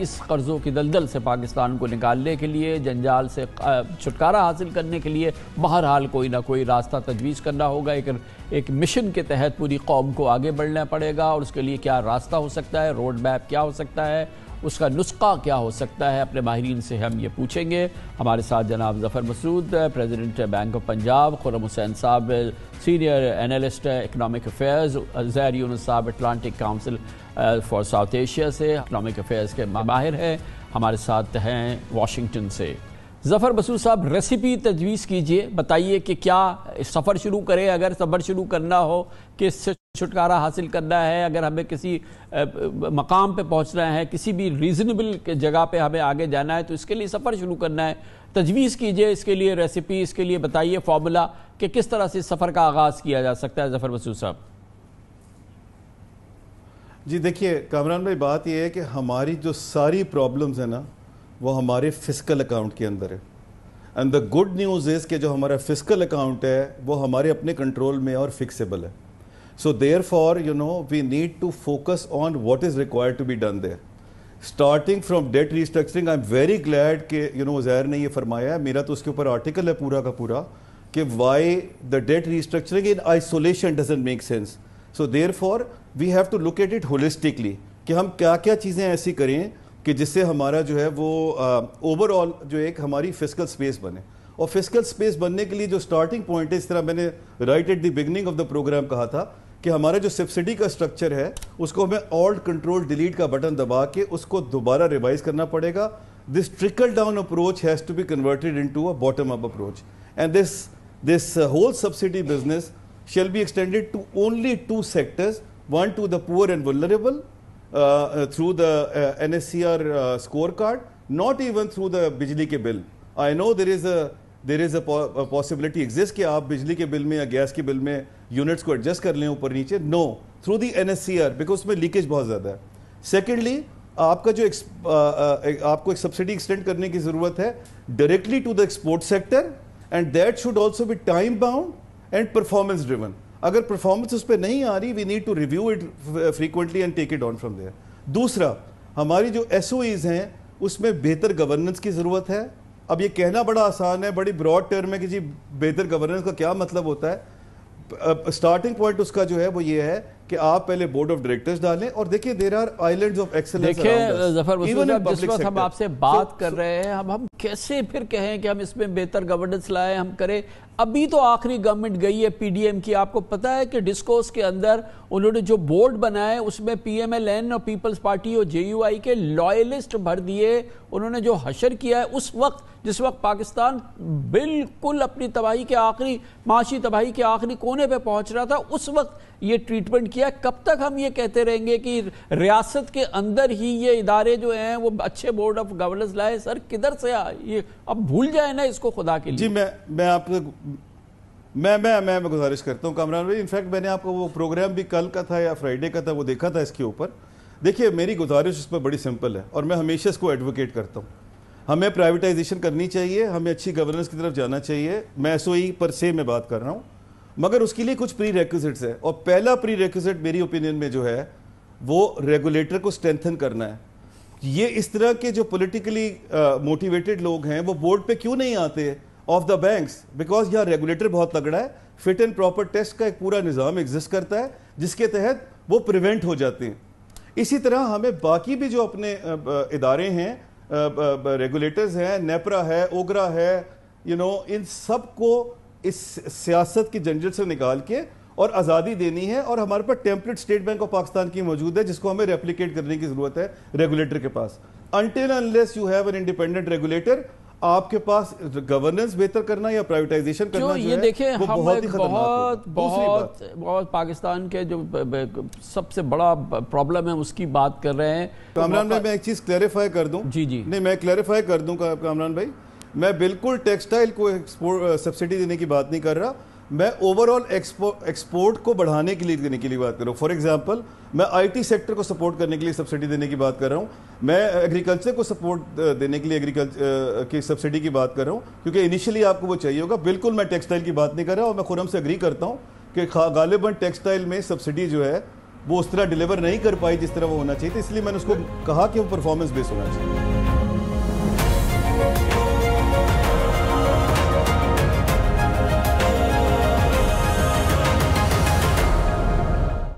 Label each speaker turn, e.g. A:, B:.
A: इस कर्ज़ों की दलदल से पाकिस्तान को निकालने के लिए जंजाल से छुटकारा हासिल करने के लिए बहरहाल कोई ना कोई रास्ता तजवीज़ करना होगा एक एक मिशन के तहत पूरी कौम को आगे बढ़ना पड़ेगा और उसके लिए क्या रास्ता हो सकता है रोड मैप क्या हो सकता है उसका नुस्खा क्या हो सकता है अपने माहरीन से हम ये पूछेंगे हमारे साथ जनाब Zafar Masood president bank of Punjab Khurram Hussain sahab senior analyst economic affairs Uzair Younus sahab Atlantic Council for South Asia से इकनॉमिक अफेयर्स के माहिर हैं हमारे साथ हैं वाशिंगटन से ज़फ़र बसूर साहब रेसिपी तजवीज़ कीजिए बताइए कि क्या सफ़र शुरू करें अगर सफ़र शुरू करना हो किस से छुटकारा हासिल करना है अगर हमें किसी मकाम पे पहुंचना है किसी भी रीज़नेबल जगह पे हमें आगे जाना है तो इसके लिए सफ़र शुरू करना है तजवीज़ कीजिए इसके लिए रेसिपी इसके लिए बताइए फार्मूला कि किस तरह से सफ़र का आगाज़ किया जा सकता है ज़फ़र बसूर साहब
B: जी देखिए कामरान भाई बात यह है कि हमारी जो सारी प्रॉब्लम्स हैं ना वो हमारे फिजिकल अकाउंट के अंदर है and the good news is के जो हमारा फिजिकल अकाउंट है वो हमारे अपने कंट्रोल में और फिक्सेबल है so therefore you know we need to focus on what is required to be done there starting from debt restructuring I am very glad कि यू नो उजैर ने यह फरमाया है मेरा तो उसके ऊपर आर्टिकल है पूरा का पूरा कि why the debt restructuring in isolation doesn't make sense so therefore we have to locate it holistically कि हम क्या क्या चीज़ें ऐसी करें कि जिससे हमारा जो है वो ओवरऑल जो एक हमारी फिजिकल स्पेस बने और फिजिकल स्पेस बनने के लिए जो स्टार्टिंग पॉइंट है इस तरह मैंने right at the beginning of the programme कहा था कि हमारा जो सब्सिडी का स्ट्रक्चर है उसको हमें ऑल्ट कंट्रोल डिलीट का बटन दबा के उसको दोबारा रिवाइज करना पड़ेगा this trickle down approach has to be converted into a bottom up approach and this this whole subsidy business shall be extended to only two sectors one to the poor and and Uh, uh, through the uh, NSCR scorecard, not even through the बिजली के bill I know there is a there is a possibility exist कि आप बिजली के bill में या gas के bill में यूनिट्स को एडजस्ट कर लें ऊपर नीचे no through the N S C R because उसमें लीकेज बहुत ज़्यादा है सेकेंडली आपका जो एक्स, आ, आ, आपको एक सब्सिडी एक्सटेंड करने की ज़रूरत है directly to the export sector and that should also भी time bound and performance driven अगर परफॉर्मेंस उस पर नहीं आ रही we need to review it frequently and take it on from there दूसरा हमारी जो एस हैं उसमें बेहतर गवर्नेंस की ज़रूरत है अब ये कहना बड़ा आसान है बड़ी ब्रॉड टर्म है कि जी बेहतर गवर्नेंस का क्या मतलब होता है स्टार्टिंग पॉइंट उसका जो है वो ये है कि आप पहले बोर्ड ऑफ डायरेक्टर्स डालें और देखिए there are island of excellence देखिए जफर जिस वक्त हम आपसे
A: बात so, कर रहे हैं हम हम कैसे फिर कहें कि हम इसमें बेहतर गवर्नेंस लाए हम करें अभी तो आखिरी गवर्नमेंट गई है पीडीएम की आपको पता है कि डिस्कोस के अंदर उन्होंने जो बोर्ड बनाए उसमें पीएमएलएन और पीपल्स पार्टी और जेयूआई के लॉयलिस्ट भर दिए उन्होंने जो हशर किया है उस वक्त जिस वक्त पाकिस्तान बिल्कुल अपनी तबाही के आखिरी माशी तबाही के आखिरी कोने पे पहुंच रहा था उस वक्त ये ट्रीटमेंट किया कब तक हम ये कहते रहेंगे कि रियासत के अंदर ही ये इदारे जो हैं वो अच्छे बोर्ड ऑफ गवर्नेंस लाए सर किधर से आ ये अब भूल जाए ना इसको खुदा के लिए जी मैं
B: मैं आप मैं मैं मैं, मैं गुजारिश करता हूँ कामरान भाई इनफैक्ट मैंने आपको वो प्रोग्राम भी कल का था या फ्राइडे का था वो देखा था इसके ऊपर देखिए मेरी गुजारिश इस पर बड़ी सिंपल है और मैं हमेशा इसको एडवोकेट करता हूँ हमें प्राइवेटाइजेशन करनी चाहिए हमें अच्छी गवर्नेंस की तरफ जाना चाहिए मैं एसओई पर से मैं बात कर रहा हूँ मगर उसके लिए कुछ प्री रेक्विजिट्स है और पहला प्री रेक्विजिट मेरी ओपिनियन में जो है वो रेगुलेटर को स्ट्रेंथन करना है ये इस तरह के जो पोलिटिकली मोटिवेटेड लोग हैं वो बोर्ड पर क्यों नहीं आते ऑफ द बैंक्स बिकॉज यहाँ रेगुलेटर बहुत तगड़ा है फिट एंड प्रॉपर टेस्ट का एक पूरा निज़ाम एग्जिस्ट करता है जिसके तहत वो प्रिवेंट हो जाते हैं इसी तरह हमें बाकी भी जो अपने इदारे हैं रेगुलेटर्स हैं नेपरा है ओगरा है यू you नो know, इन सब को इस सियासत की जंजीर से निकाल के और आज़ादी देनी है और हमारे पास template state bank of Pakistan की मौजूद है जिसको हमें रेप्लीकेट करने की ज़रूरत है रेगुलेटर के पास until unless you have an independent regulator आपके पास गवर्नेंस बेहतर करना या प्राइवेटाइजेशन करना जो, ये देखें हम बहुत बहुत बहुत
A: बहुत पाकिस्तान के जो सबसे बड़ा प्रॉब्लम है उसकी
B: बात कर रहे हैं तो कामरान भाई मैं एक चीज़ क्लैरिफाई कर दूं जी जी नहीं मैं क्लैरिफाई कर दूं कामरान भाई मैं बिल्कुल टेक्सटाइल को सब्सिडी देने की बात नहीं कर रहा मैं ओवरऑल एक्सपोर्ट को बढ़ाने के लिए देने के लिए बात कर रहा हूँ फॉर एग्जाम्पल मैं आईटी सेक्टर को सपोर्ट करने के लिए सब्सिडी देने की बात कर रहा हूँ मैं एग्रीकल्चर को सपोर्ट देने के लिए एग्रीकल्चर की सब्सिडी की बात कर रहा हूँ क्योंकि इनिशियली आपको वो चाहिए होगा बिल्कुल मैं टेक्सटाइल की बात नहीं कर रहा और मैं खुरम से अग्री करता हूँ कि गालिबन टेक्सटाइल में सब्सिडी जो है वो उस तरह डिलीवर नहीं कर पाई जिस तरह वो होना चाहिए तो इसलिए मैंने उसको कहा कि वो परफॉर्मेंस बेस्ड होना चाहिए